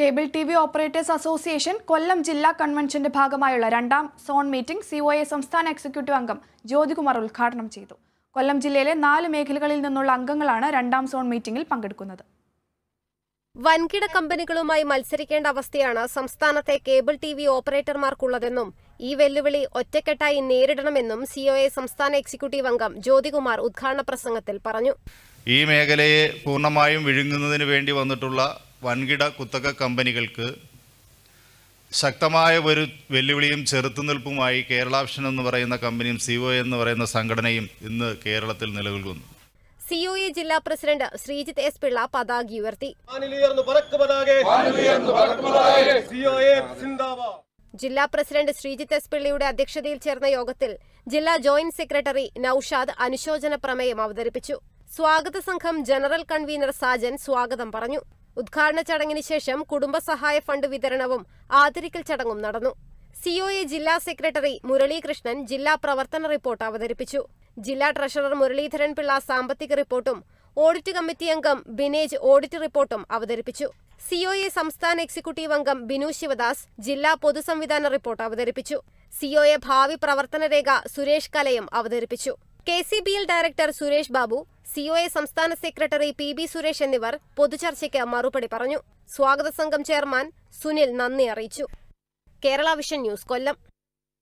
cable T V operators association Kollam ജില്ലാ കൺവെൻഷന്റെ ഭാഗമായുള്ള രണ്ടാം zone meeting C O A സംസ്ഥാന എക്സിക്യൂട്ടീവ് അംഗം ജ്യോതികുമാർ ഉദ്ഘാടനം ചെയ്തു കൊല്ലം ജില്ലയിലെ നാല് മേഖലകളിൽ നിന്നുള്ള അംഗങ്ങളാണ് രണ്ടാം സോൺ മീറ്റിംഗിൽ പങ്കെടുക്കുന്നത് വൻകിട കമ്പനികളുമായി മത്സരിക്കേണ്ട അവസ്ഥയാണ് സംസ്ഥാനത്തെ കേബിൾ ടി വി ഓപ്പറേറ്റർമാർക്കുള്ളതെന്നും ഈ വെല്ലുവിളി ഒറ്റക്കെട്ടായി നേരിടണമെന്നും സി ഒ എ സംസ്ഥാന എക്സിക്യൂട്ടീവ് അംഗം ജ്യോതികുമാർ ഉദ്ഘാടന പ്രസംഗത്തിൽ പറഞ്ഞു ഈ മേഖലയെ പൂർണ്ണമായും വിഴുങ്ങുന്നതിന് വേണ്ടി വന്നിട്ടുള്ള വൻകിട കുത്തക കമ്പനികൾക്ക് ശക്തമായ ഒരു വെല്ലുവിളിയും ചെറുത്തുനിൽപ്പുമായി ഓപ്ഷൻ എന്ന് പറയുന്ന കമ്പനിയും സിഒ e എന്ന് പറയുന്ന സംഘടനയും ഇന്ന് കേരളത്തിൽ നിലകൊള്ളുന്നു സി ഒ e ജില്ലാ പ്രസിഡന്റ് ശ്രീജിത് എസ് പിള്ള പതാക ഉയർത്തി e ജില്ലാ പ്രസിഡന്റ് ശ്രീജിത്ത് എസ് പിള്ളയുടെ അധ്യക്ഷതയിൽ ചേർന്ന യോഗത്തിൽ ജില്ലാ ജോയിന്റ് സെക്രട്ടറി നൌഷാദ് അനുശോചന പ്രമേയം അവതരിപ്പിച്ചു സ്വാഗത സംഘം ജനറൽ കൺവീനർ സാജൻ സ്വാഗതം പറഞ്ഞു ഉദ്ഘാടന ചടങ്ങിന് ശേഷം കുടുംബസഹായ ഫണ്ട് വിതരണവും ആദരിക്കൽ ചടങ്ങും നടന്നു സിഒഎ ജില്ലാ സെക്രട്ടറി മുരളീകൃഷ്ണൻ ജില്ലാ പ്രവർത്തന റിപ്പോർട്ട് അവതരിപ്പിച്ചു ജില്ലാ ട്രഷറർ മുരളീധരൻ പിള്ള സാമ്പത്തിക റിപ്പോർട്ടും ഓഡിറ്റ് കമ്മിറ്റി അംഗം ബിനേജ് ഓഡിറ്റ് റിപ്പോർട്ടും അവതരിപ്പിച്ചു സിഒഎ സംസ്ഥാന എക്സിക്യൂട്ടീവ് അംഗം ബിനു ശിവദാസ് ജില്ലാ പൊതുസംവിധാന റിപ്പോർട്ട് അവതരിപ്പിച്ചു സിഒഎ ഭാവി പ്രവർത്തനരേഖ സുരേഷ് കലയും അവതരിപ്പിച്ചു K director Suresh Babu C O A സംസ്ഥാന സെക്രട്ടറി പി ബി സുരേഷ് എന്നിവർ പൊതുചർച്ചയ്ക്ക് മറുപടി പറഞ്ഞു സ്വാഗത സംഘം ചെയർമാൻ സുനിൽ നന്ദി അറിയിച്ചു കേരള വിഷൻ ന്യൂസ് കൊല്ലം